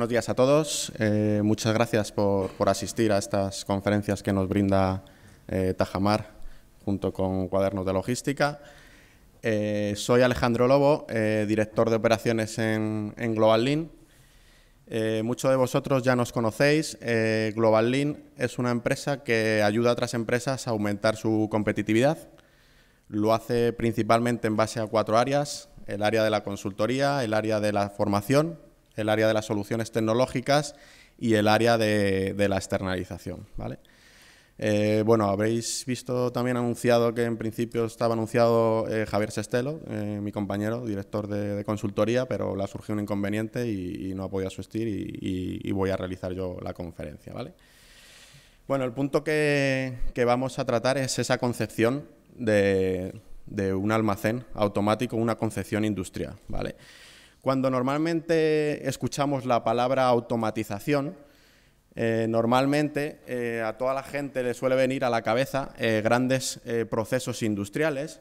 Buenos días a todos. Eh, muchas gracias por, asistir a estas conferencias que nos brinda eh, Tajamar junto con Cuadernos de Logística. Eh, soy Alejandro Lobo, director de operaciones en, en Global Lean. muchos de vosotros ya nos conocéis. Global Lean es una empresa que ayuda a otras empresas a aumentar su competitividad. Lo hace principalmente en base a cuatro áreas, el área de la consultoría, el área de la formación, el área de las soluciones tecnológicas y el área de, la externalización. ¿vale? Eh, bueno, habréis visto también anunciado que en principio estaba anunciado eh, Javier Sestelo, eh, mi compañero, director de, consultoría, pero le ha surgido un inconveniente y, no ha podido asistir y, voy a realizar yo la conferencia, ¿vale? Bueno, el punto que, vamos a tratar es esa concepción de, de, un almacén automático, una concepción industrial, ¿vale? Cuando normalmente escuchamos la palabra automatización, eh, normalmente eh, a toda la gente le suele venir a la cabeza eh, grandes procesos industriales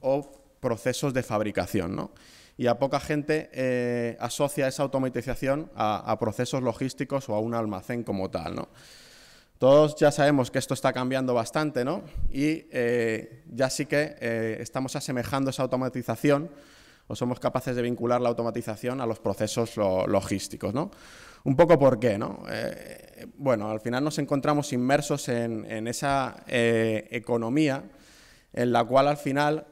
o procesos de fabricación, ¿no? Y a poca gente asocia esa automatización a, procesos logísticos o a un almacén como tal, Todos ya sabemos que esto está cambiando bastante, ¿no? Y ya sí que estamos asemejando esa automatización o somos capaces de vincular la automatización a los procesos logísticos, Un poco por qué, ¿no? Eh, bueno, al final nos encontramos inmersos en, esa eh, economía en la cual al final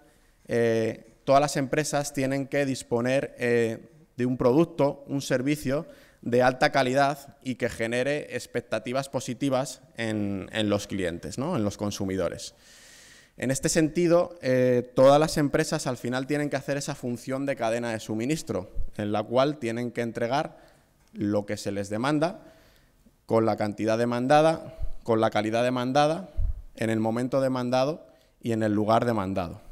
eh, todas las empresas tienen que disponer de un producto, un servicio de alta calidad y que genere expectativas positivas en, los clientes, en los consumidores. En este sentido, eh, todas las empresas al final tienen que hacer esa función de cadena de suministro, en la cual tienen que entregar lo que se les demanda, con la cantidad demandada, con la calidad demandada, en el momento demandado y en el lugar demandado.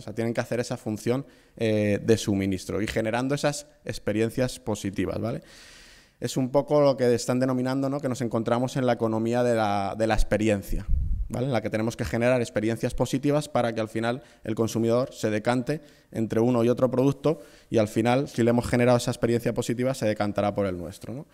sea, tienen que hacer esa función eh, de suministro y generando esas experiencias positivas. ¿vale? Es un poco lo que están denominando, ¿no? que nos encontramos en la economía de la experiencia en la que tenemos que generar experiencias positivas para que al final el consumidor se decante entre uno y otro producto y al final, si le hemos generado esa experiencia positiva, se decantará por el nuestro.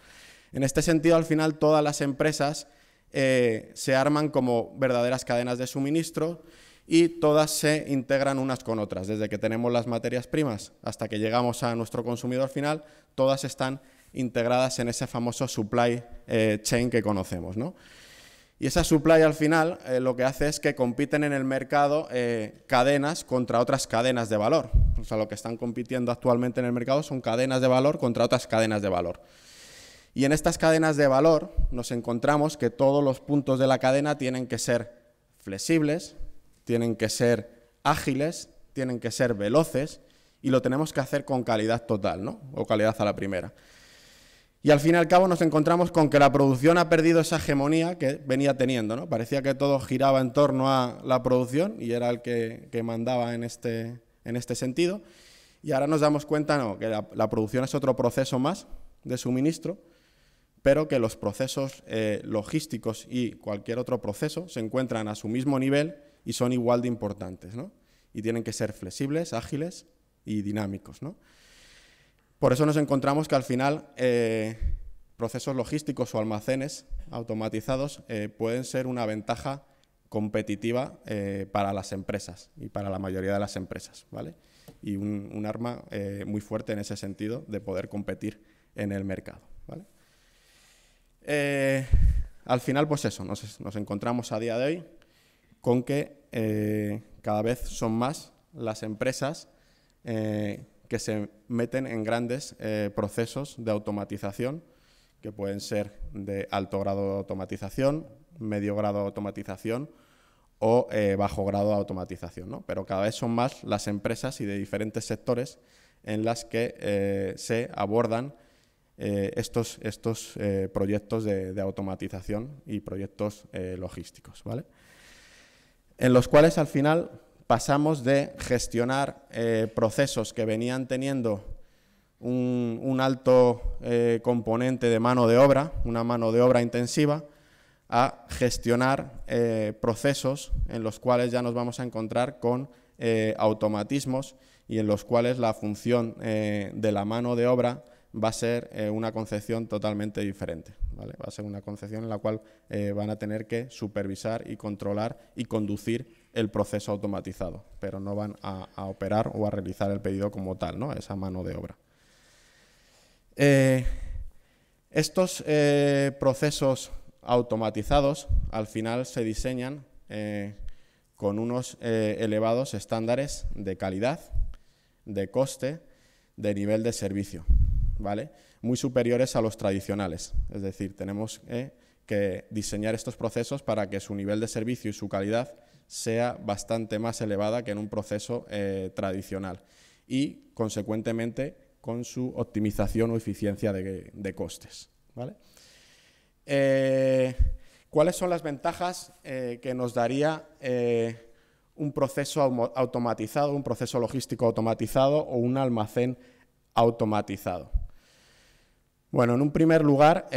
En este sentido, al final, todas las empresas eh, se arman como verdaderas cadenas de suministro y todas se integran unas con otras. Desde que tenemos las materias primas hasta que llegamos a nuestro consumidor final, todas están integradas en ese famoso supply eh, chain que conocemos. Y esa supply al final eh, lo que hace es que compiten en el mercado eh, cadenas contra otras cadenas de valor. O sea, lo que están compitiendo actualmente en el mercado son cadenas de valor contra otras cadenas de valor. Y en estas cadenas de valor nos encontramos que todos los puntos de la cadena tienen que ser flexibles, tienen que ser ágiles, tienen que ser veloces y lo tenemos que hacer con calidad total, ¿no? O calidad a la primera. Y al fin y al cabo nos encontramos con que la producción ha perdido esa hegemonía que venía teniendo, ¿no? Parecía que todo giraba en torno a la producción y era el que, mandaba este, en este, sentido. Y ahora nos damos cuenta no, que la, producción es otro proceso más de suministro, pero que los procesos eh, logísticos y cualquier otro proceso se encuentran a su mismo nivel y son igual de importantes, ¿no? Y tienen que ser flexibles, ágiles y dinámicos, ¿no? Por eso nos encontramos que al final eh, procesos logísticos o almacenes automatizados eh, pueden ser una ventaja competitiva eh, para las empresas y para la mayoría de las empresas, ¿vale? Y un, arma muy fuerte en ese sentido de poder competir en el mercado, al final, pues eso, nos, nos, encontramos a día de hoy con que cada vez son más las empresas que se meten en grandes eh, procesos de automatización, que pueden ser de alto grado de automatización, medio grado de automatización o eh, bajo grado de automatización. Pero cada vez son más las empresas y de diferentes sectores en las que eh, se abordan estos, estos proyectos de, automatización y proyectos logísticos, ¿vale? En los cuales al final pasamos de gestionar eh, procesos que venían teniendo un, alto eh, componente de mano de obra, una mano de obra intensiva, a gestionar eh, procesos en los cuales ya nos vamos a encontrar con automatismos y en los cuales la función de la mano de obra va a ser una concepción totalmente diferente. ¿vale? Va a ser una concepción en la cual van a tener que supervisar y controlar y conducir el proceso automatizado, pero no van a, operar o a realizar el pedido como tal, ¿no? Esa mano de obra. Eh, estos eh, procesos automatizados al final se diseñan eh, con unos elevados estándares de calidad, de coste, de nivel de servicio, ¿vale? Muy superiores a los tradicionales. Es decir, tenemos que diseñar estos procesos para que su nivel de servicio y su calidad sea bastante más elevada que en un proceso eh, tradicional y, consecuentemente, con su optimización o eficiencia de, costes. Eh, ¿Cuáles son las ventajas eh, que nos daría un proceso automatizado, un proceso logístico automatizado o un almacén automatizado? Bueno, en un primer lugar,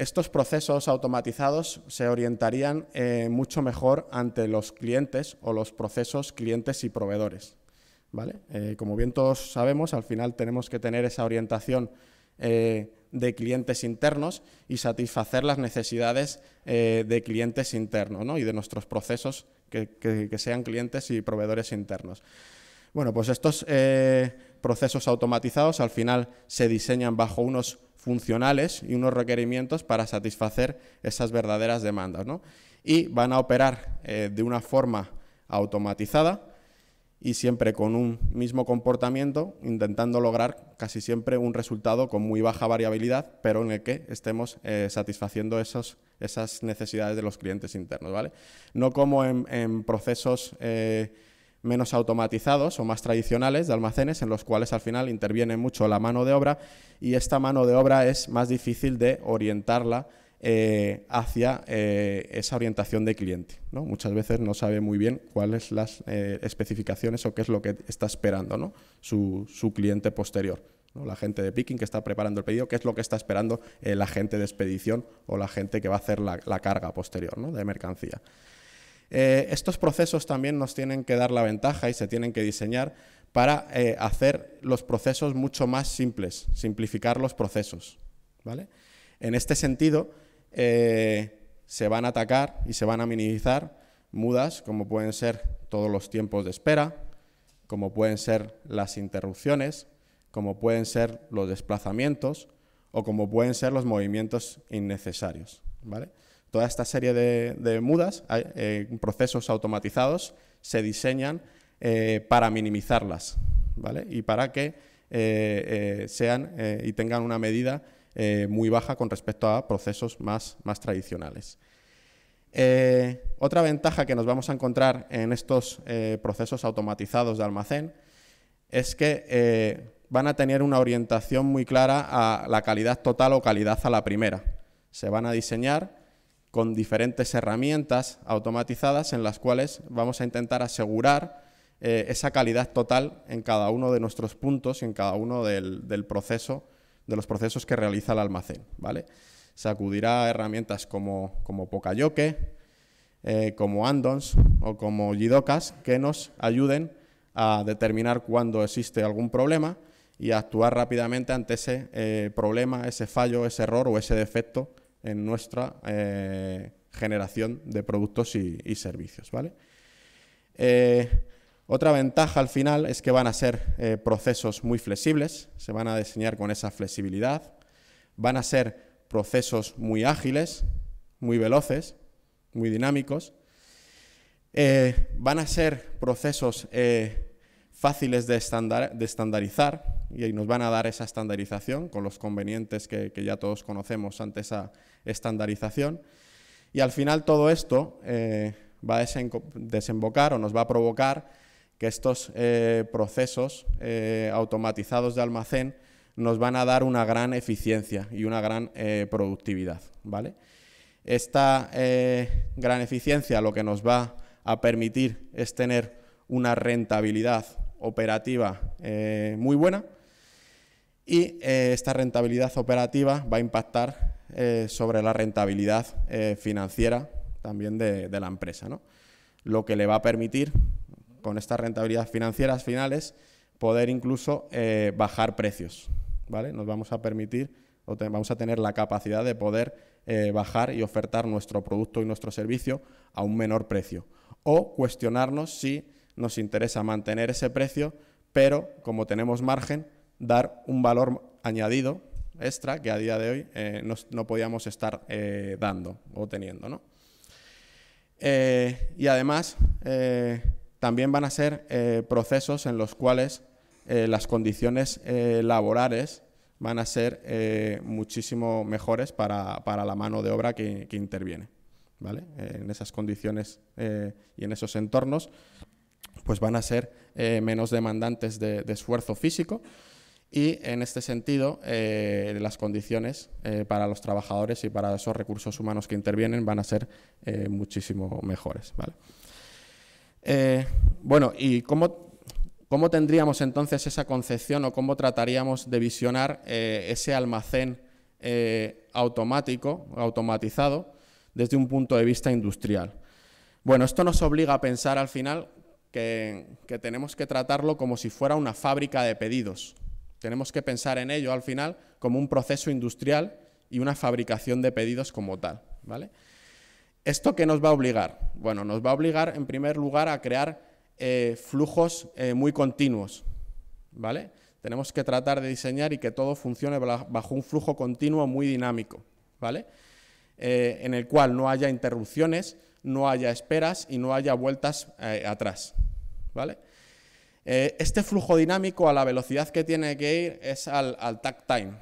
estos procesos automatizados se orientarían eh, mucho mejor ante los clientes o los procesos clientes y proveedores. ¿vale? Eh, como bien todos sabemos, al final tenemos que tener esa orientación eh, de clientes internos y satisfacer las necesidades de clientes internos y de nuestros procesos que, sean clientes y proveedores internos. Bueno, pues estos procesos automatizados al final se diseñan bajo unos funcionales y unos requerimientos para satisfacer esas verdaderas demandas. Y van a operar eh, de una forma automatizada y siempre con un mismo comportamiento, intentando lograr casi siempre un resultado con muy baja variabilidad, pero en el que estemos eh, satisfaciendo esos, esas necesidades de los clientes internos. ¿vale? No como en, procesos... Eh, menos automatizados o más tradicionales de almacenes en los cuales al final interviene mucho la mano de obra y esta mano de obra es más difícil de orientarla eh, hacia eh, esa orientación de cliente. Muchas veces no sabe muy bien cuáles son las eh, especificaciones o qué es lo que está esperando su, cliente posterior. La gente de picking que está preparando el pedido, qué es lo que está esperando la gente de expedición o la gente que va a hacer la carga posterior de mercancía. Eh, estos procesos también nos tienen que dar la ventaja y se tienen que diseñar para eh, hacer los procesos mucho más simples, simplificar los procesos. ¿vale? En este sentido, eh, se van a atacar y se van a minimizar mudas como pueden ser todos los tiempos de espera, como pueden ser las interrupciones, como pueden ser los desplazamientos o como pueden ser los movimientos innecesarios. ¿vale? Toda esta serie de, mudas, eh, procesos automatizados, se diseñan eh, para minimizarlas y para que eh, sean y tengan una medida muy baja con respecto a procesos más tradicionales. otra ventaja que nos vamos a encontrar en estos procesos automatizados de almacén es que van a tener una orientación muy clara a la calidad total o calidad a la primera. Se van a diseñar con diferentes herramientas automatizadas en las cuales vamos a intentar asegurar eh, esa calidad total en cada uno de nuestros puntos y en cada uno del, proceso, de los procesos que realiza el almacén. ¿vale? Se acudirá a herramientas como, como Pocayoke, eh, como Andons o como Yidocas que nos ayuden a determinar cuándo existe algún problema y a actuar rápidamente ante ese eh, problema, ese fallo, ese error o ese defecto en nuestra eh, generación de productos y, servicios, ¿vale? Eh, otra ventaja al final es que van a ser eh, procesos muy flexibles, se van a diseñar con esa flexibilidad, van a ser procesos muy ágiles, muy veloces, muy dinámicos, van a ser procesos fáciles de, estandarizar y nos van a dar esa estandarización con los convenientes que, ya todos conocemos antes a estandarización. Y al final todo esto eh, va a desembocar o nos va a provocar que estos eh, procesos eh, automatizados de almacén nos van a dar una gran eficiencia y una gran productividad. ¿vale? Esta gran eficiencia lo que nos va a permitir es tener una rentabilidad operativa muy buena y esta rentabilidad operativa va a impactar eh, sobre la rentabilidad eh, financiera también de, la empresa. Lo que le va a permitir, con estas rentabilidad financieras finales, poder incluso eh, bajar precios. ¿vale? Nos vamos a permitir, o vamos a tener la capacidad de poder bajar y ofertar nuestro producto y nuestro servicio a un menor precio. O cuestionarnos si nos interesa mantener ese precio, pero como tenemos margen, dar un valor añadido extra que a día de hoy eh, no podíamos estar eh, dando o teniendo. ¿no? Eh, y además, también van a ser procesos en los cuales las condiciones laborales van a ser muchísimo mejores para, la mano de obra que, interviene. ¿vale? en esas condiciones y en esos entornos, pues van a ser menos demandantes de esfuerzo físico y en este sentido eh, las condiciones eh, para los trabajadores y para esos recursos humanos que intervienen van a ser eh, muchísimo mejores. bueno, ¿y cómo, tendríamos entonces esa concepción o cómo trataríamos de visionar ese almacén automático, automatizado, desde un punto de vista industrial? Bueno, esto nos obliga a pensar al final que tenemos que tratarlo como si fuera una fábrica de pedidos tenemos que pensar en ello al final como un proceso industrial y una fabricación de pedidos como tal, ¿vale? ¿Esto qué nos va a obligar? Bueno, nos va a obligar en primer lugar a crear eh, flujos eh, muy continuos, ¿vale? Tenemos que tratar de diseñar y que todo funcione bajo un flujo continuo muy dinámico, ¿vale? Eh, en el cual no haya interrupciones, no haya esperas y no haya vueltas atrás, ¿vale? Eh, este flujo dinámico a la velocidad que tiene que ir es al, tag time,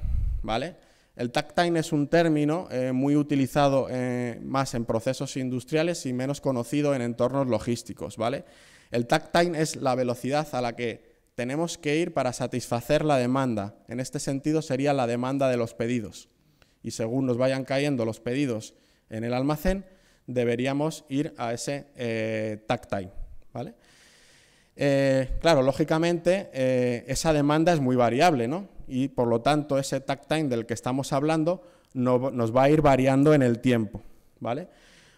¿vale? El tag time es un término eh, muy utilizado eh, más en procesos industriales y menos conocido en entornos logísticos, ¿vale? El tag time es la velocidad a la que tenemos que ir para satisfacer la demanda. En este sentido sería la demanda de los pedidos. Y según nos vayan cayendo los pedidos en el almacén, deberíamos ir a ese tag time, ¿vale? Eh, claro, lógicamente eh, esa demanda es muy variable, ¿no? Y por lo tanto ese tag time del que estamos hablando nos va a ir variando en el tiempo, ¿vale?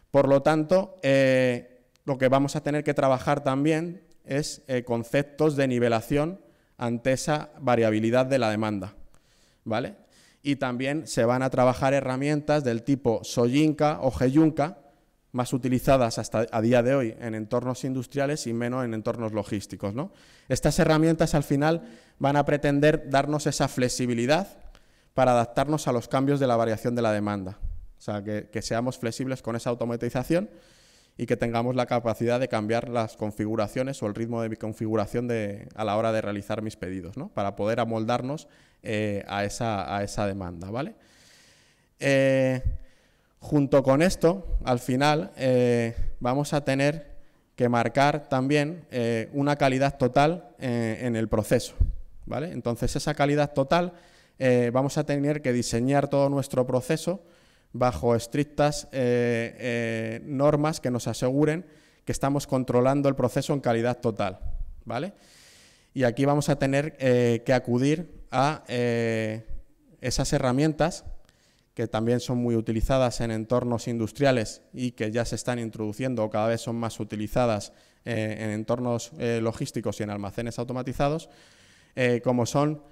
Por lo tanto, eh, lo que vamos a tener que trabajar también es conceptos de nivelación ante esa variabilidad de la demanda, ¿vale? Y también se van a trabajar herramientas del tipo Soyinka o Geyunka, más utilizadas hasta a día de hoy en entornos industriales y menos en entornos logísticos. ¿no? Estas herramientas al final van a pretender darnos esa flexibilidad para adaptarnos a los cambios de la variación de la demanda. O sea, que, seamos flexibles con esa automatización y que tengamos la capacidad de cambiar las configuraciones o el ritmo de mi configuración de, a la hora de realizar mis pedidos, ¿no? para poder amoldarnos eh, a, esa, a, esa, demanda. ¿vale? Eh, Junto con esto, al final, eh, vamos a tener que marcar también eh, una calidad total eh, en el proceso. ¿vale? Entonces, esa calidad total vamos a tener que diseñar todo nuestro proceso bajo estrictas normas que nos aseguren que estamos controlando el proceso en calidad total. ¿vale? Y aquí vamos a tener que acudir a esas herramientas que también son muy utilizadas en entornos industriales y que ya se están introduciendo o cada vez son más utilizadas eh, en entornos eh, logísticos y en almacenes automatizados, eh, como son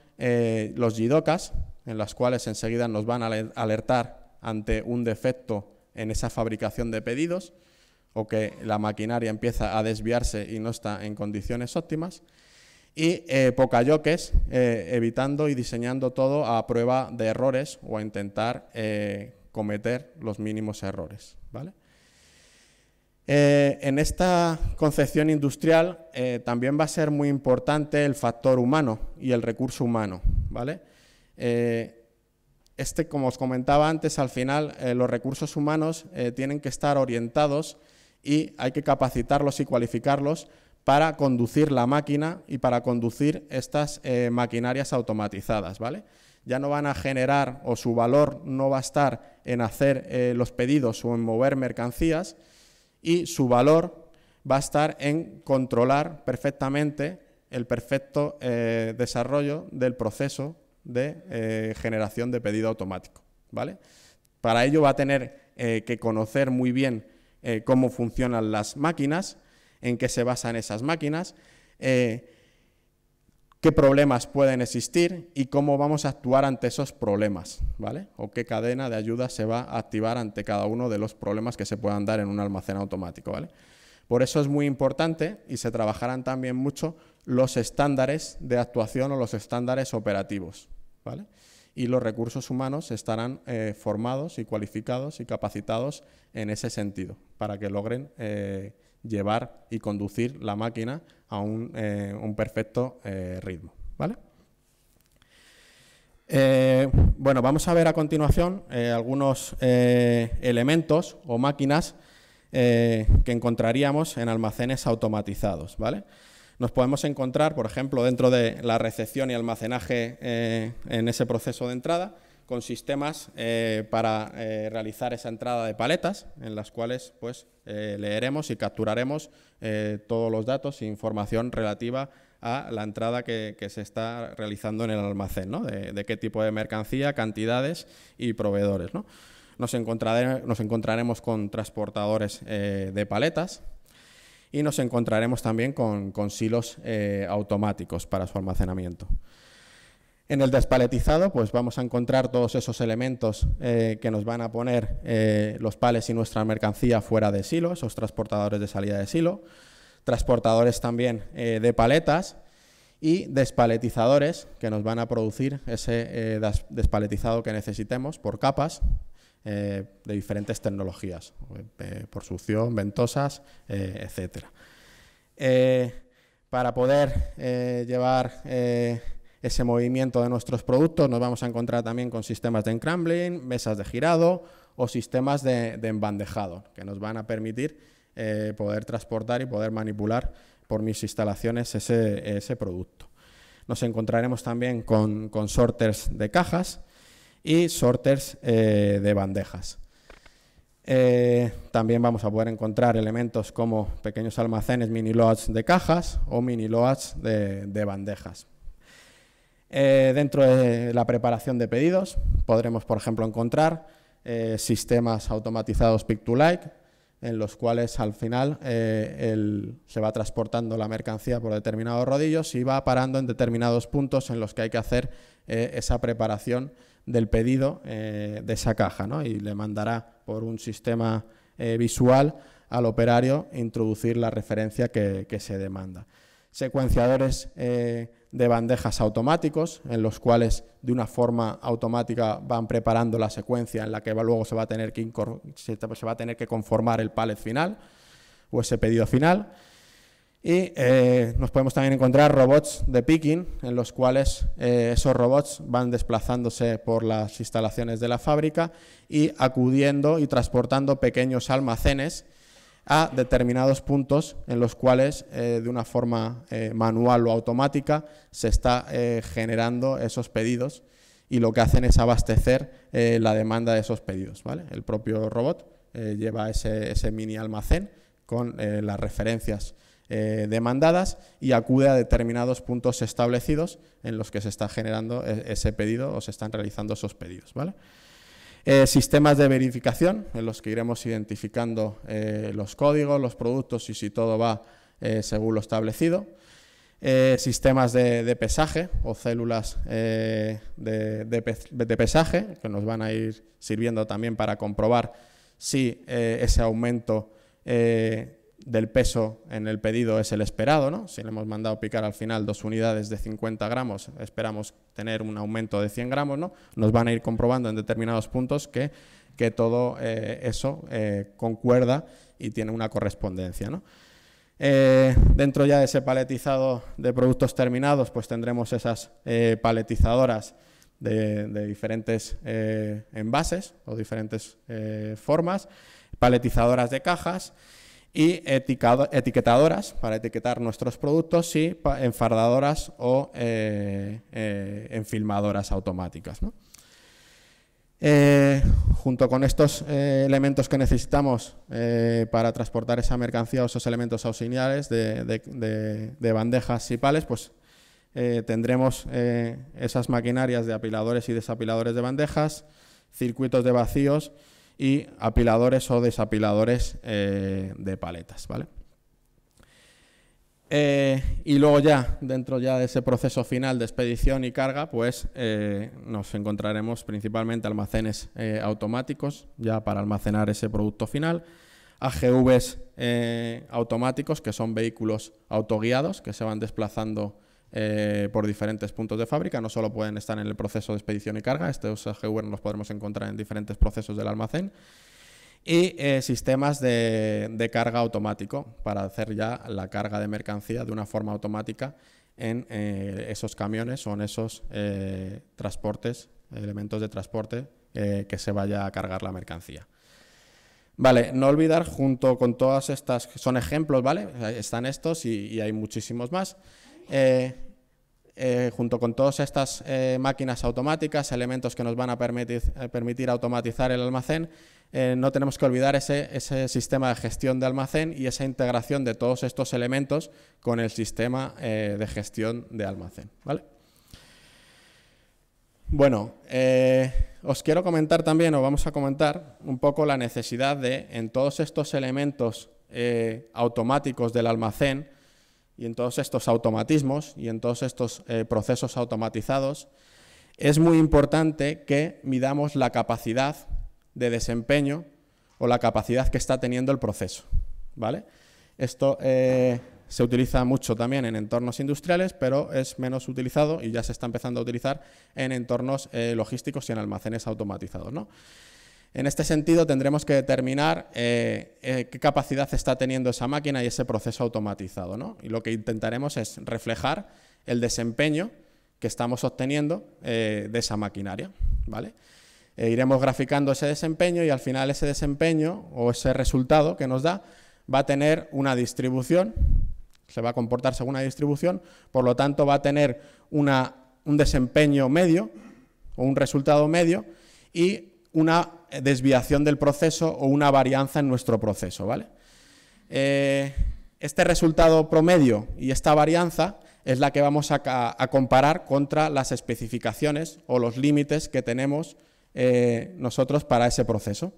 los JIDOCAS, en las cuales enseguida nos van a alertar ante un defecto en esa fabricación de pedidos o que la maquinaria empieza a desviarse y no está en condiciones óptimas y eh, Pocayoques, eh, evitando y diseñando todo a prueba de errores o a intentar eh, cometer los mínimos errores. ¿vale? en esta concepción industrial también va a ser muy importante el factor humano y el recurso humano. ¿vale? este, como os comentaba antes, al final los recursos humanos tienen que estar orientados y hay que capacitarlos y cualificarlos para conducir la máquina y para conducir estas eh, maquinarias automatizadas, ¿vale? Ya no van a generar o su valor no va a estar en hacer eh, los pedidos o en mover mercancías y su valor va a estar en controlar perfectamente el perfecto eh, desarrollo del proceso de generación de pedido automático, ¿vale? Para ello va a tener que conocer muy bien cómo funcionan las máquinas, en qué se basan esas máquinas, eh, qué problemas pueden existir y cómo vamos a actuar ante esos problemas, ¿vale? O qué cadena de ayuda se va a activar ante cada uno de los problemas que se puedan dar en un almacén automático, ¿vale? Por eso es muy importante y se trabajarán también mucho los estándares de actuación o los estándares operativos, ¿vale? Y los recursos humanos estarán eh, formados y cualificados y capacitados en ese sentido para que logren eh, llevar y conducir la máquina a un, eh, perfecto eh, ritmo. ¿Vale? Eh, bueno, vamos a ver a continuación algunos elementos o máquinas que encontraríamos en almacenes automatizados. ¿vale? Nos podemos encontrar, por ejemplo, dentro de la recepción y almacenaje en ese proceso de entrada, con sistemas eh, para eh, realizar esa entrada de paletas en las cuales pues, eh, leeremos y capturaremos todos los datos e información relativa a la entrada que, se está realizando en el almacén, ¿no? de, qué tipo de mercancía, cantidades y proveedores. ¿no? Nos, encontraremos con transportadores de paletas y nos encontraremos también con silos automáticos para su almacenamiento. En el despaletizado, pues vamos a encontrar todos esos elementos eh, que nos van a poner eh, los pales y nuestra mercancía fuera de silo, esos transportadores de salida de silo, transportadores también eh, de paletas y despaletizadores que nos van a producir ese despaletizado que necesitemos por capas de diferentes tecnologías, por succión, ventosas, etcétera. para poder llevar ese movimiento de nuestros productos, nos vamos a encontrar también con sistemas de encrambling, mesas de girado o sistemas de, embandejado, que nos van a permitir eh, poder transportar y poder manipular por mis instalaciones ese, producto. Nos encontraremos también con, sorters de cajas y sorters eh, de bandejas. Eh, también vamos a poder encontrar elementos como pequeños almacenes mini loads de cajas o mini loads de bandejas. Eh, dentro de la preparación de pedidos podremos, por ejemplo, encontrar eh, sistemas automatizados pick-to-like, en los cuales al final eh, se va transportando la mercancía por determinados rodillos y va parando en determinados puntos en los que hay que hacer esa preparación del pedido de esa caja y le mandará por un sistema visual al operario introducir la referencia que se demanda secuenciadores eh, de bandejas automáticos, en los cuales de una forma automática van preparando la secuencia en la que luego se va a tener que, conformar el pallet final o ese pedido final. Y eh, nos podemos también encontrar robots de picking, en los cuales eh, esos robots van desplazándose por las instalaciones de la fábrica y acudiendo y transportando pequeños almacenes a determinados puntos en los cuales eh, de una forma eh, manual o automática se está eh, generando esos pedidos y lo que hacen es abastecer la demanda de esos pedidos. El propio robot lleva ese, mini almacén con las referencias demandadas y acude a determinados puntos establecidos en los que se está generando ese pedido o se están realizando esos pedidos. Eh, sistemas de verificación en los que iremos identificando eh, los códigos, los productos y si todo va eh, según lo establecido. sistemas de, pesaje o células de, de, pesaje que nos van a ir sirviendo también para comprobar si ese aumento del peso en el pedido es el esperado, ¿no? Si le hemos mandado picar al final dos unidades de 50 gramos, esperamos tener un aumento de 100 gramos, ¿no? Nos van a ir comprobando en determinados puntos que, todo eh, eso eh, concuerda y tiene una correspondencia, eh, dentro ya de ese paletizado de productos terminados, pues tendremos esas paletizadoras de diferentes envases o diferentes formas, paletizadoras de cajas, y etiquetadoras para etiquetar nuestros productos y enfardadoras o eh, eh, enfilmadoras automáticas. ¿no? Eh, junto con estos eh, elementos que necesitamos eh, para transportar esa mercancía o esos elementos auxiliares de, de bandejas y pales, pues tendremos esas maquinarias de apiladores y desapiladores de bandejas, circuitos de vacíos y apiladores o desapiladores eh, de paletas, ¿vale? Eh, y luego ya, dentro ya de ese proceso final de expedición y carga, pues eh, nos encontraremos principalmente almacenes automáticos, ya para almacenar ese producto final, AGVs automáticos, que son vehículos autoguiados que se van desplazando eh, por diferentes puntos de fábrica. No solo pueden estar en el proceso de expedición y carga, estos AGV los e podremos encontrar en diferentes procesos del almacén. Y eh, sistemas de, carga automático para hacer ya la carga de mercancía de una forma automática en eh, esos camiones o en esos transportes, elementos de transporte que se vaya a cargar la mercancía. Vale, no olvidar junto con todas estas, son ejemplos, ¿vale? Están estos y hay muchísimos más. Eh, eh, junto con todas estas eh, máquinas automáticas, elementos que nos van a permitir, automatizar el almacén, no tenemos que olvidar ese, sistema de gestión de almacén y esa integración de todos estos elementos con el sistema de gestión de almacén. ¿vale? Bueno, os quiero comentar también, o vamos a comentar, un poco la necesidad de, en todos estos elementos automáticos del almacén, y en todos estos automatismos y en todos estos eh, procesos automatizados, es muy importante que midamos la capacidad de desempeño o la capacidad que está teniendo el proceso. ¿vale? Esto eh, se utiliza mucho también en entornos industriales, pero es menos utilizado y ya se está empezando a utilizar en entornos eh, logísticos y en almacenes automatizados. ¿no? En este sentido, tendremos que determinar eh, eh, qué capacidad está teniendo esa máquina y ese proceso automatizado. Y lo que intentaremos es reflejar el desempeño que estamos obteniendo eh, de esa maquinaria. ¿vale? E iremos graficando ese desempeño y al final ese desempeño o ese resultado que nos da va a tener una distribución, se va a comportar según una distribución, por lo tanto va a tener una, un desempeño medio o un resultado medio y una desviación del proceso o una varianza en nuestro proceso, ¿vale? Eh, este resultado promedio y esta varianza es la que vamos a, comparar contra las especificaciones o los límites que tenemos eh, nosotros para ese proceso,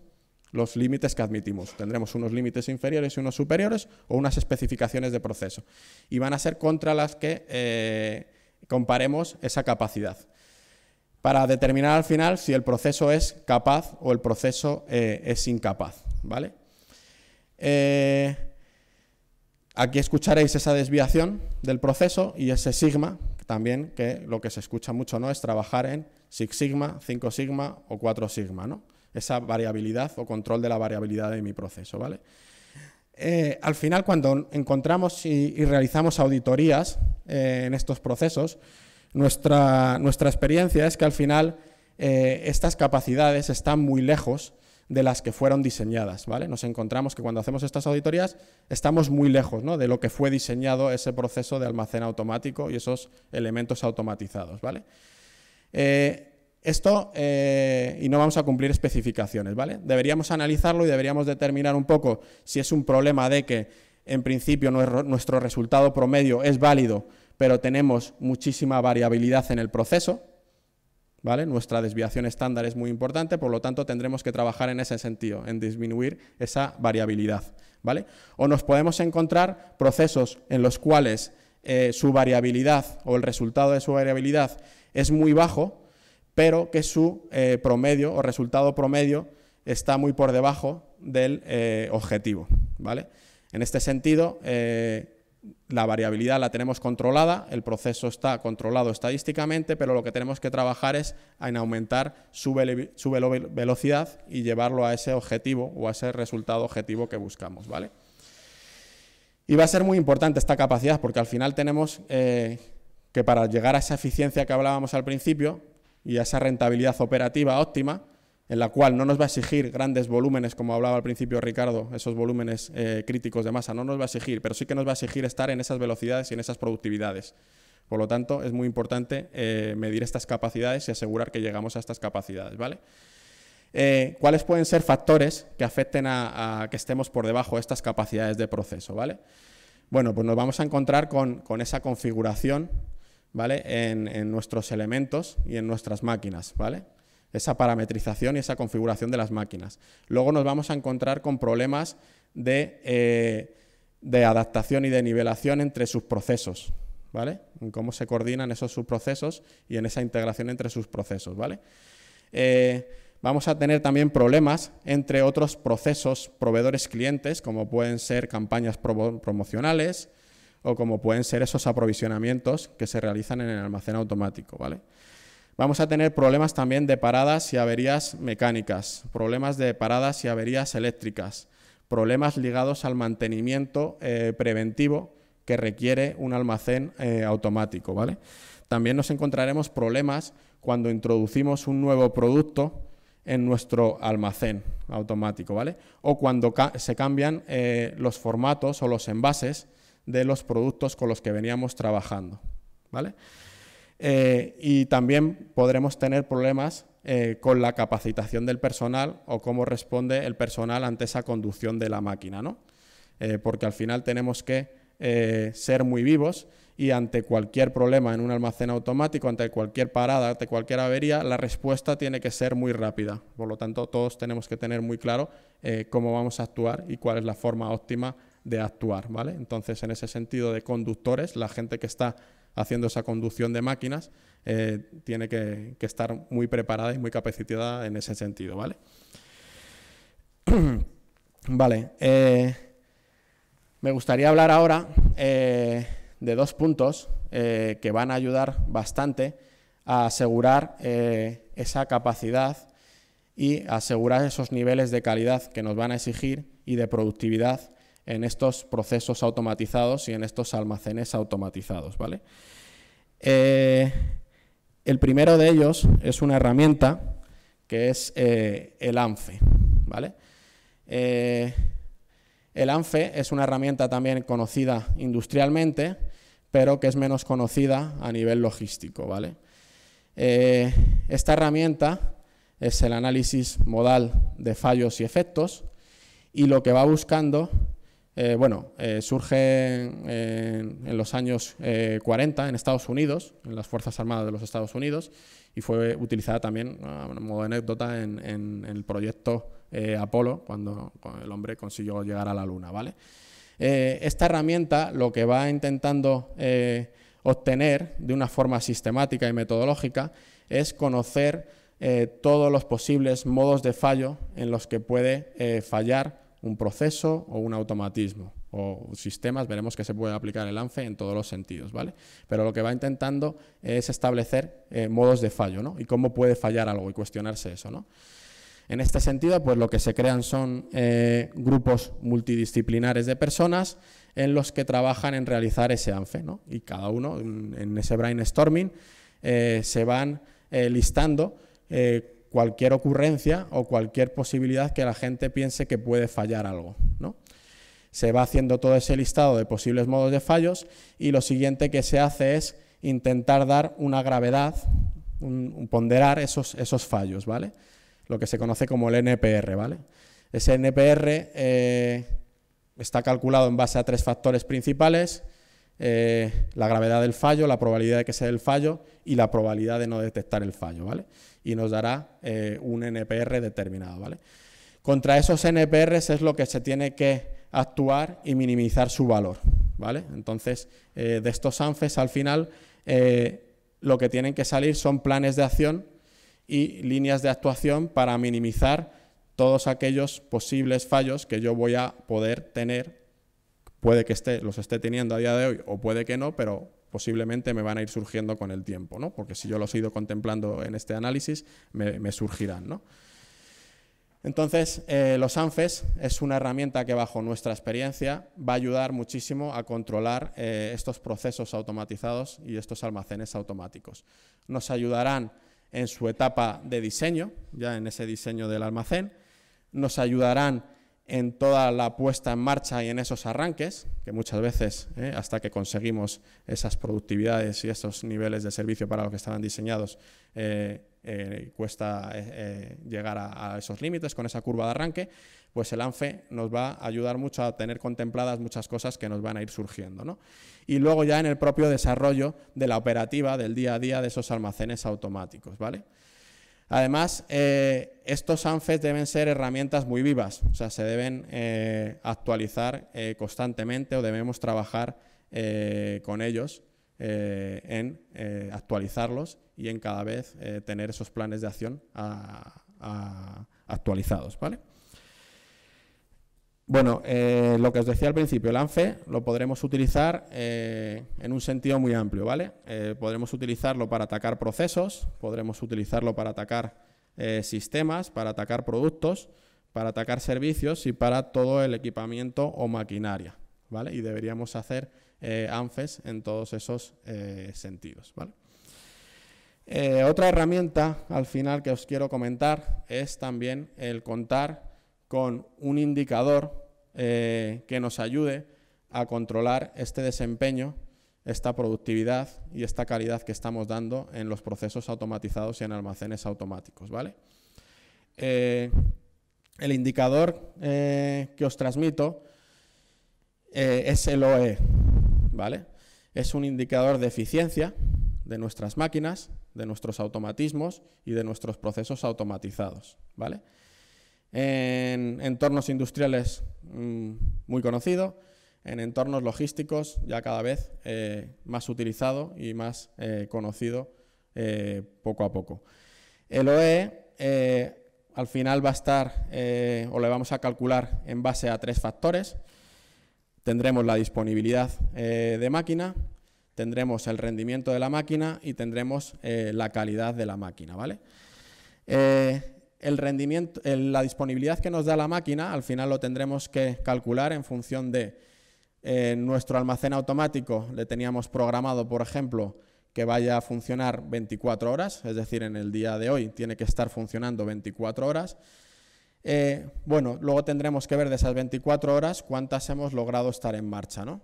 los límites que admitimos. Tendremos unos límites inferiores y unos superiores o unas especificaciones de proceso. Y van a ser contra las que eh, comparemos esa capacidad para determinar al final si el proceso es capaz o el proceso eh, es incapaz, ¿vale? Eh, aquí escucharéis esa desviación del proceso y ese sigma, también que lo que se escucha mucho no es trabajar en Six Sigma, 5 Sigma o 4 Sigma, ¿no? Esa variabilidad o control de la variabilidad de mi proceso, ¿vale? Eh, al final, cuando encontramos y realizamos auditorías en estos procesos, nuestra, experiencia es que al final eh, estas capacidades están muy lejos de las que fueron diseñadas, ¿vale? Nos encontramos que cuando hacemos estas auditorías estamos muy lejos ¿no? de lo que fue diseñado ese proceso de almacén automático y esos elementos automatizados, ¿vale? Eh, esto, eh, y no vamos a cumplir especificaciones, ¿vale? Deberíamos analizarlo y deberíamos determinar un poco si es un problema de que en principio nuestro resultado promedio es válido pero tenemos muchísima variabilidad en el proceso, ¿vale? Nuestra desviación estándar es muy importante, por lo tanto tendremos que trabajar en ese sentido, en disminuir esa variabilidad, ¿vale? O nos podemos encontrar procesos en los cuales eh, su variabilidad o el resultado de su variabilidad es muy bajo, pero que su eh, promedio o resultado promedio está muy por debajo del eh, objetivo, ¿vale? En este sentido, la variabilidad la tenemos controlada, el proceso está controlado estadísticamente, pero lo que tenemos que trabajar es en aumentar su, velocidad y llevarlo a ese objetivo o a ese resultado objetivo que buscamos, ¿vale? Y va a ser muy importante esta capacidad porque al final tenemos eh, que para llegar a esa eficiencia que hablábamos al principio y a esa rentabilidad operativa óptima, en la cual no nos va a exigir grandes volúmenes, como hablaba al principio Ricardo, esos volúmenes eh, críticos de masa, no nos va a exigir, pero sí que nos va a exigir estar en esas velocidades y en esas productividades. Por lo tanto, es muy importante eh, medir estas capacidades y asegurar que llegamos a estas capacidades, ¿vale? Eh, ¿Cuáles pueden ser factores que afecten a, que estemos por debajo de estas capacidades de proceso, ¿vale? Bueno, pues nos vamos a encontrar con, esa configuración, ¿vale? En, en, nuestros elementos y en nuestras máquinas, ¿vale? esa parametrización y esa configuración de las máquinas. Luego nos vamos a encontrar con problemas eh, de, adaptación y de nivelación entre sus procesos, ¿vale? En cómo se coordinan esos subprocesos y en esa integración entre sus procesos, ¿vale? Eh, vamos a tener también problemas entre otros procesos proveedores clientes, como pueden ser campañas promocionales o como pueden ser esos aprovisionamientos que se realizan en el almacén automático, ¿vale? Vamos a tener problemas también de paradas y averías mecánicas, problemas de paradas y averías eléctricas, problemas ligados al mantenimiento eh, preventivo que requiere un almacén eh, automático, ¿vale? También nos encontraremos problemas cuando introducimos un nuevo producto en nuestro almacén automático, ¿vale? O cuando se cambian eh, los formatos o los envases de los productos con los que veníamos trabajando, ¿vale? Eh, y también podremos tener problemas eh, con la capacitación del personal o cómo responde el personal ante esa conducción de la máquina, ¿no? Eh, porque al final tenemos que ser muy vivos y ante cualquier problema en un almacén automático, ante cualquier parada, ante cualquier avería, la respuesta tiene que ser muy rápida. Por lo tanto, todos tenemos que tener muy claro cómo vamos a actuar y cuál es la forma óptima de actuar, ¿vale? Entonces, en ese sentido de conductores, la gente que está haciendo esa conducción de máquinas, eh, tiene que, estar muy preparada y muy capacitada en ese sentido, ¿vale? vale, eh, me gustaría hablar ahora eh, de dos puntos que van a ayudar bastante a asegurar esa capacidad y asegurar esos niveles de calidad que nos van a exigir y de productividad en estos procesos automatizados y en estos almacenes automatizados, ¿vale? Eh, el primero de ellos es una herramienta que es eh, el ANFE, ¿vale? Eh, el ANFE es una herramienta también conocida industrialmente, pero que es menos conocida a nivel logístico, ¿vale? esta herramienta es el análisis modal de fallos y efectos y lo que va buscando eh, bueno, eh, surge en, los años 40 eh, en Estados Unidos, en las Fuerzas Armadas de los Estados Unidos, y fue utilizada también, a modo de anécdota, en, el proyecto Apolo, cuando, cuando, el hombre consiguió llegar a la Luna, ¿vale? esta herramienta lo que va intentando obtener de una forma sistemática y metodológica es conocer todos los posibles modos de fallo en los que puede fallar un proceso o un automatismo o sistemas, veremos que se puede aplicar el ANFE en todos los sentidos, ¿vale? Pero lo que va intentando es establecer eh, modos de fallo, ¿no? Y cómo puede fallar algo y cuestionarse eso, ¿no? En este sentido, pues lo que se crean son eh, grupos multidisciplinares de personas en los que trabajan en realizar ese ANFE, ¿no? Y cada uno en, ese brainstorming eh, se van listando cualquier ocurrencia o cualquier posibilidad que la gente piense que puede fallar algo. ¿no? Se va haciendo todo ese listado de posibles modos de fallos y lo siguiente que se hace es intentar dar una gravedad, ponderar esos, fallos, ¿vale? Lo que se conoce como el NPR, ¿vale? Ese NPR eh, está calculado en base a tres factores principales, eh, la gravedad del fallo, la probabilidad de que sea el fallo y la probabilidad de no detectar el fallo, ¿vale? y nos dará eh, un NPR determinado, ¿vale? Contra esos NPRs es lo que se tiene que actuar y minimizar su valor, ¿vale? Entonces, eh, de estos ANFES al final eh, lo que tienen que salir son planes de acción y líneas de actuación para minimizar todos aquellos posibles fallos que yo voy a poder tener, puede que esté, los esté teniendo a día de hoy o puede que no, pero posiblemente me van a ir surgiendo con el tiempo, ¿no? Porque si yo los he ido contemplando en este análisis, me, surgirán, ¿no? Entonces, eh, los ANFES es una herramienta que, bajo nuestra experiencia, va a ayudar muchísimo a controlar eh, estos procesos automatizados y estos almacenes automáticos. Nos ayudarán en su etapa de diseño, ya en ese diseño del almacén, nos ayudarán en toda la puesta en marcha y en esos arranques, que muchas veces, ¿eh? hasta que conseguimos esas productividades y esos niveles de servicio para los que estaban diseñados, eh, eh, cuesta llegar a, esos límites con esa curva de arranque, pues el ANFE nos va a ayudar mucho a tener contempladas muchas cosas que nos van a ir surgiendo. ¿no? Y luego ya en el propio desarrollo de la operativa, del día a día de esos almacenes automáticos. ¿vale? Además, eh, estos ANFES deben ser herramientas muy vivas, o sea, se deben eh, actualizar eh, constantemente o debemos trabajar con ellos en actualizarlos y en cada vez tener esos planes de acción actualizados, ¿vale? Bueno, eh, lo que os decía al principio, el ANFE lo podremos utilizar eh, en un sentido muy amplio, ¿vale? Eh, podremos utilizarlo para atacar procesos, podremos utilizarlo para atacar sistemas, para atacar productos, para atacar servicios y para todo el equipamiento o maquinaria, ¿vale? Y deberíamos hacer ANFEs en todos esos sentidos, ¿vale? otra herramienta al final que os quiero comentar es también el contar con un indicador eh, que nos ayude a controlar este desempeño, esta productividad y esta calidad que estamos dando en los procesos automatizados y en almacenes automáticos, ¿vale? Eh, el indicador eh, que os transmito es el OE, ¿vale? Es un indicador de eficiencia de nuestras máquinas, de nuestros automatismos y de nuestros procesos automatizados, ¿vale? en entornos industriales mm, muy conocido, en entornos logísticos ya cada vez eh, más utilizado y más eh, conocido eh, poco a poco. El OE al final va a estar o le vamos a calcular en base a tres factores. Tendremos la disponibilidad de máquina, tendremos el rendimiento de la máquina y tendremos la calidad de la máquina, ¿vale? el rendimiento, la disponibilidad que nos da la máquina, al final lo tendremos que calcular en función de eh, nuestro almacén automático. Le teníamos programado, por ejemplo, que vaya a funcionar 24 horas, es decir, en el día de hoy tiene que estar funcionando 24 horas. Eh, bueno, luego tendremos que ver de esas 24 horas cuántas hemos logrado estar en marcha, ¿no?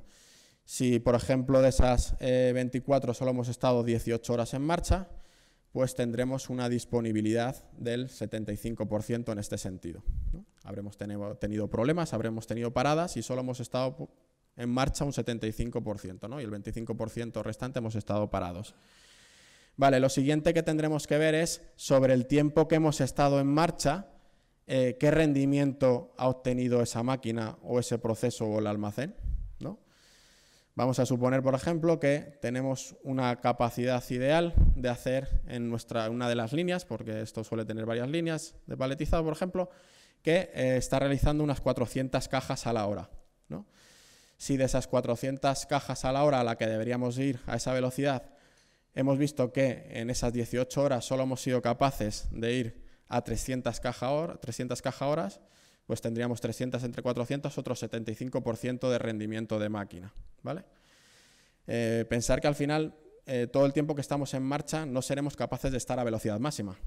Si, por ejemplo, de esas 24 eh, solo hemos estado 18 horas en marcha, pues tendremos una disponibilidad del 75% en este sentido. Habremos tenido problemas, habremos tenido paradas y solo hemos estado en marcha un 75%, Y el 25% restante hemos estado parados. Vale, lo siguiente que tendremos que ver es sobre el tiempo que hemos estado en marcha, eh, qué rendimiento ha obtenido esa máquina o ese proceso o el almacén. Vamos a suponer, por ejemplo, que tenemos una capacidad ideal de hacer en nuestra, una de las líneas, porque esto suele tener varias líneas de paletizado, por ejemplo, que eh, está realizando unas 400 cajas a la hora. ¿no? Si de esas 400 cajas a la hora a la que deberíamos ir a esa velocidad, hemos visto que en esas 18 horas solo hemos sido capaces de ir a 300 cajas 300 caja horas, pues tendríamos 300 entre 400, otro 75% de rendimiento de máquina. ¿vale? Eh, pensar que al final, eh, todo el tiempo que estamos en marcha, no seremos capaces de estar a velocidad máxima.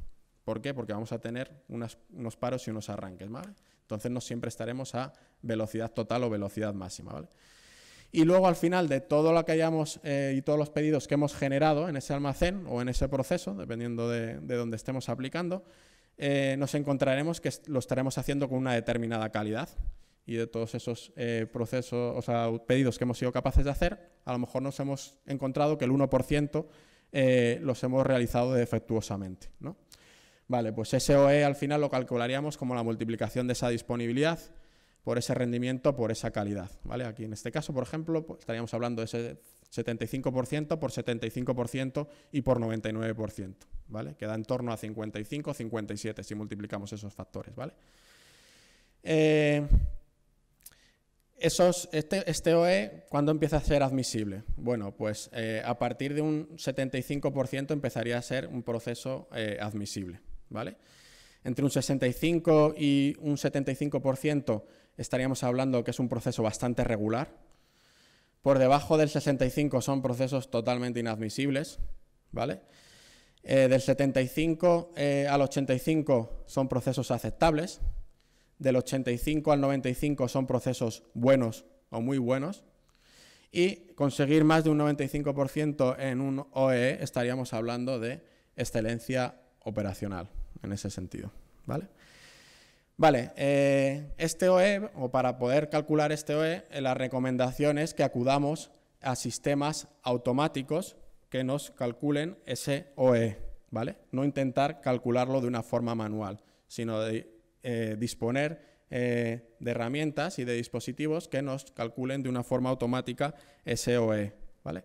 ¿Por qué? Porque vamos a tener unos paros y unos arranques. ¿vale? Entonces, no siempre estaremos a velocidad total o velocidad máxima. ¿vale? Y luego al final de todo lo que hayamos eh, y todos los pedidos que hemos generado en ese almacén o en ese proceso, dependiendo de, de donde estemos aplicando, eh, nos encontraremos que lo estaremos haciendo con una determinada calidad y de todos esos eh, procesos, o pedidos que hemos sido capaces de hacer, a lo mejor nos hemos encontrado que el 1% eh, los hemos realizado defectuosamente. Vale, pues SOE al final lo calcularíamos como la multiplicación de esa disponibilidad por ese rendimiento, por esa calidad. Aquí en este caso, por ejemplo, pues, estaríamos hablando de ese 75% por 75% y por 99%. ¿vale? Que en torno a 55 57 si multiplicamos esos factores, ¿vale? Eh, este, OE, este e, ¿cuándo empieza a ser admisible? Bueno, pues eh, a partir de un 75% empezaría a ser un proceso eh, admisible, ¿vale? Entre un 65 y un 75% estaríamos hablando que es un proceso bastante regular. Por debajo del 65 son procesos totalmente inadmisibles, ¿vale? Eh, del 75 eh, al 85 son procesos aceptables, del 85 al 95 son procesos buenos o muy buenos, y conseguir más de un 95% en un OE e, estaríamos hablando de excelencia operacional en ese sentido. ¿Vale? Vale, eh, este OE, e, o para poder calcular este OE, e, la recomendación es que acudamos a sistemas automáticos que nos calculen SOE, e, ¿vale? No intentar calcularlo de una forma manual, sino de eh, disponer eh, de herramientas y de dispositivos que nos calculen de una forma automática SOE. E, ¿vale?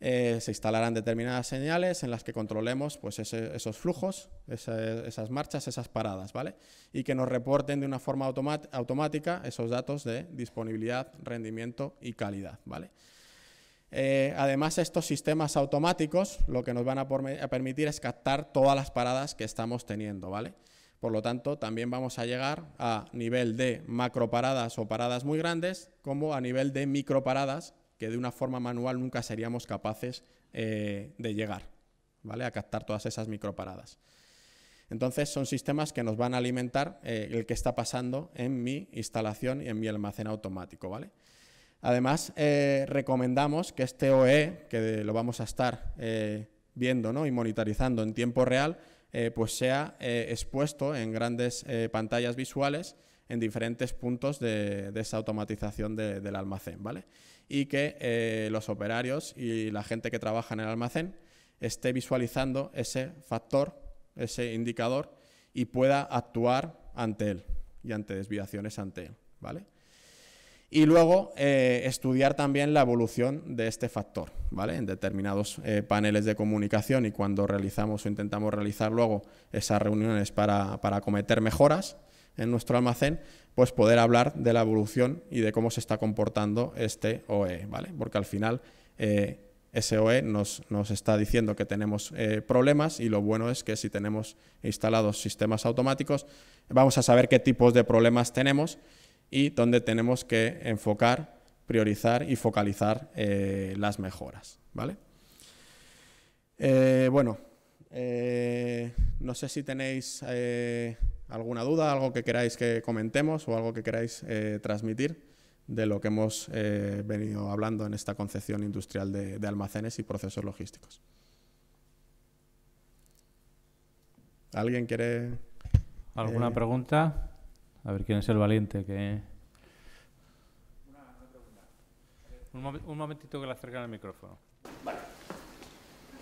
Eh, se instalarán determinadas señales en las que controlemos pues, esos flujos, esas marchas, esas paradas, ¿vale? Y que nos reporten de una forma automática esos datos de disponibilidad, rendimiento y calidad, ¿vale? Eh, además, estos sistemas automáticos lo que nos van a, permitir es captar todas las paradas que estamos teniendo, ¿vale? Por lo tanto, también vamos a llegar a nivel de macro paradas o paradas muy grandes, como a nivel de micro paradas, que de una forma manual nunca seríamos capaces eh, de llegar, ¿vale? A captar todas esas micro paradas. Entonces, son sistemas que nos van a alimentar eh, el que está pasando en mi instalación y en mi almacén automático, ¿vale? Además, eh, recomendamos que este OE, que lo vamos a estar eh, viendo y monitorizando en tiempo real, eh, pues sea expuesto en grandes pantallas visuales en diferentes puntos de, esa automatización del almacén, ¿vale? Y que los operarios y la gente que trabaja en el almacén esté visualizando ese factor, ese indicador, y pueda actuar ante él y ante desviaciones ante él, ¿vale? y luego eh, estudiar también la evolución de este factor, ¿vale? En determinados eh, paneles de comunicación y cuando realizamos o intentamos realizar luego esas reuniones para, acometer mejoras en nuestro almacén, pues poder hablar de la evolución y de cómo se está comportando este OE, ¿vale? Porque al final eh, ese OE nos, nos, está diciendo que tenemos problemas y lo bueno es que si tenemos instalados sistemas automáticos, vamos a saber qué tipos de problemas tenemos y donde tenemos que enfocar, priorizar y focalizar eh, las mejoras. ¿vale? Eh, bueno, eh, no sé si tenéis alguna duda, algo que queráis que comentemos o algo que queráis transmitir de lo que hemos venido hablando en esta concepción industrial de almacenes y procesos logísticos. ¿Alguien quiere...? ¿Alguna pregunta? A ver quién es el valiente que. Un, momentito que le acercan al micrófono. Vale.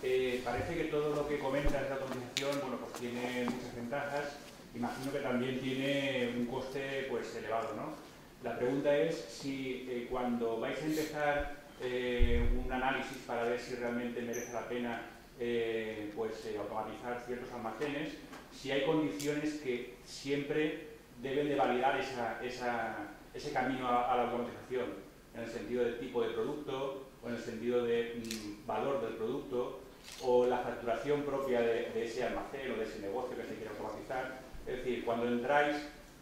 Eh, parece que todo lo que comenta esta automatización, bueno, pues tiene muchas ventajas. Imagino que también tiene un coste pues elevado, ¿no? La pregunta es si eh, cuando vais a empezar eh, un análisis para ver si realmente merece la pena pues, automatizar ciertos almacenes, si hay condiciones que siempre deben de validar esa, ese camino a, la automatización, en el sentido del tipo de producto, o en el sentido del mm, valor del producto, o la facturación propia de, ese almacén o de ese negocio que se quiere automatizar. Es decir, cuando entráis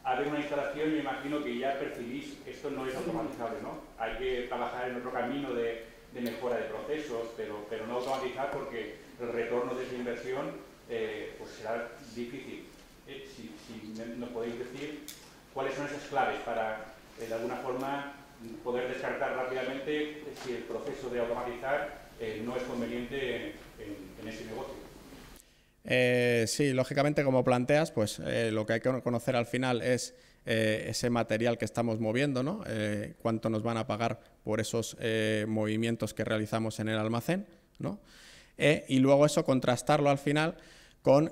a ver una instalación, me imagino que ya percibís que esto no es automatizable, ¿no? Hay que trabajar en otro camino de, mejora de procesos, pero, pero no automatizar porque el retorno de esa inversión eh, pues será difícil. Eh, si, nos podéis decir cuáles son esas claves para, eh, de alguna forma, poder descartar rápidamente si el proceso de automatizar eh, no es conveniente en, ese negocio. sí, lógicamente, como planteas, pues lo que hay que conocer al final es ese material que estamos moviendo, ¿no? cuánto nos van a pagar por esos movimientos que realizamos en el almacén, ¿no? y luego eso contrastarlo al final con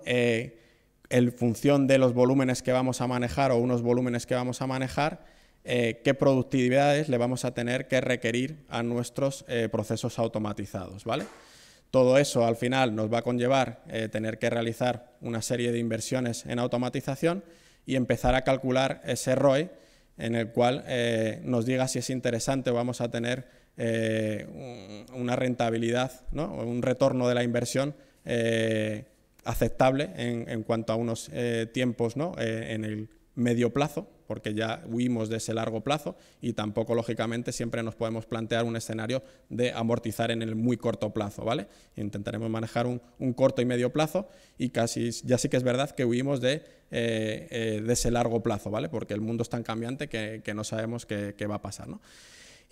en función de los volúmenes que vamos a manejar o unos volúmenes que vamos a manejar, eh, qué productividades le vamos a tener que requerir a nuestros eh, procesos automatizados, ¿vale? Todo eso al final nos va a conllevar eh, tener que realizar una serie de inversiones en automatización y empezar a calcular ese ROI en el cual nos diga si es interesante o vamos a tener una rentabilidad, ¿no? un retorno de la inversión aceptable en, cuanto a unos eh, tiempos eh, en el medio plazo, porque ya huimos de ese largo plazo y tampoco, lógicamente, siempre nos podemos plantear un escenario de amortizar en el muy corto plazo, ¿vale? Intentaremos manejar un, corto y medio plazo y casi, ya sí que es verdad que huimos de, eh, ese largo plazo, ¿vale? Porque el mundo es tan cambiante que, no sabemos qué, va a pasar, ¿no?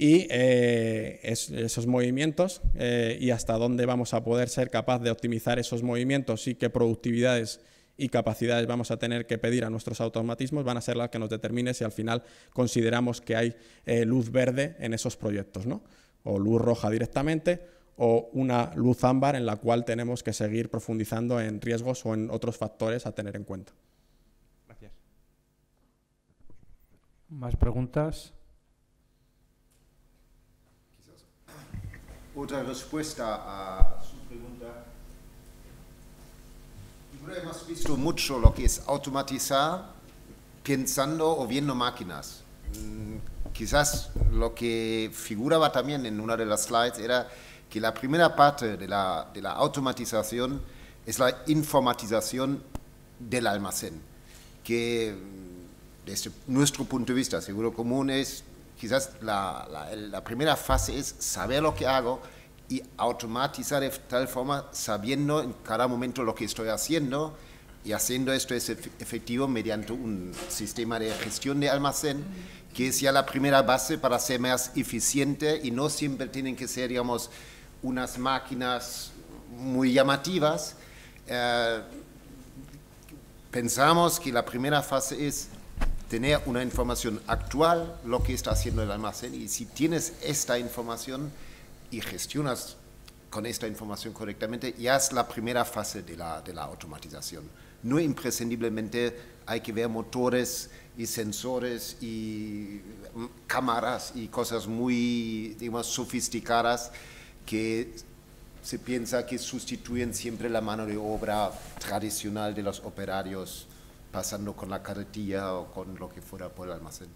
y eh, esos movimientos eh, y hasta dónde vamos a poder ser capaz de optimizar esos movimientos y qué productividades y capacidades vamos a tener que pedir a nuestros automatismos van a ser las que nos determine si al final consideramos que hay eh, luz verde en esos proyectos, ¿no? O luz roja directamente o una luz ámbar en la cual tenemos que seguir profundizando en riesgos o en otros factores a tener en cuenta. Gracias. ¿Más preguntas? otra respuesta a su pregunta. hemos visto mucho lo que es automatizar pensando o viendo máquinas. Mm, quizás lo que figuraba también en una de las slides era que la primera parte de la, de la automatización es la informatización del almacén, que mm, desde nuestro punto de vista, seguro común, es quizás la, primera fase es saber lo que hago y automatizar de tal forma, sabiendo en cada momento lo que estoy haciendo, y haciendo esto es efectivo mediante un sistema de gestión de almacén, que es ya la primera base para ser más eficiente y no siempre tienen que ser, digamos, unas máquinas muy llamativas. Eh, pensamos que la primera fase es tener una información actual, lo que está haciendo el almacén, y si tienes esta información y gestionas con esta información correctamente, ya es la primera fase de la, de automatización. No imprescindiblemente hay que ver motores y sensores y cámaras y cosas muy, digamos, sofisticadas que se piensa que sustituyen siempre la mano de obra tradicional de los operarios pasando con la carretilla o con lo que fuera por el almacén.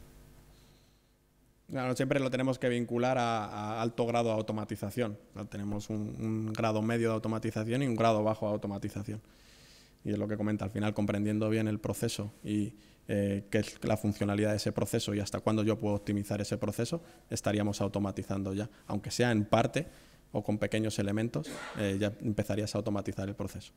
Claro, siempre lo tenemos que vincular a, alto grado de automatización. Tenemos un, grado medio de automatización y un grado bajo de automatización. Y es lo que comenta, al final comprendiendo bien el proceso y eh, qué es la funcionalidad de ese proceso y hasta cuándo yo puedo optimizar ese proceso, estaríamos automatizando ya. Aunque sea en parte o con pequeños elementos, eh, ya empezarías a automatizar el proceso.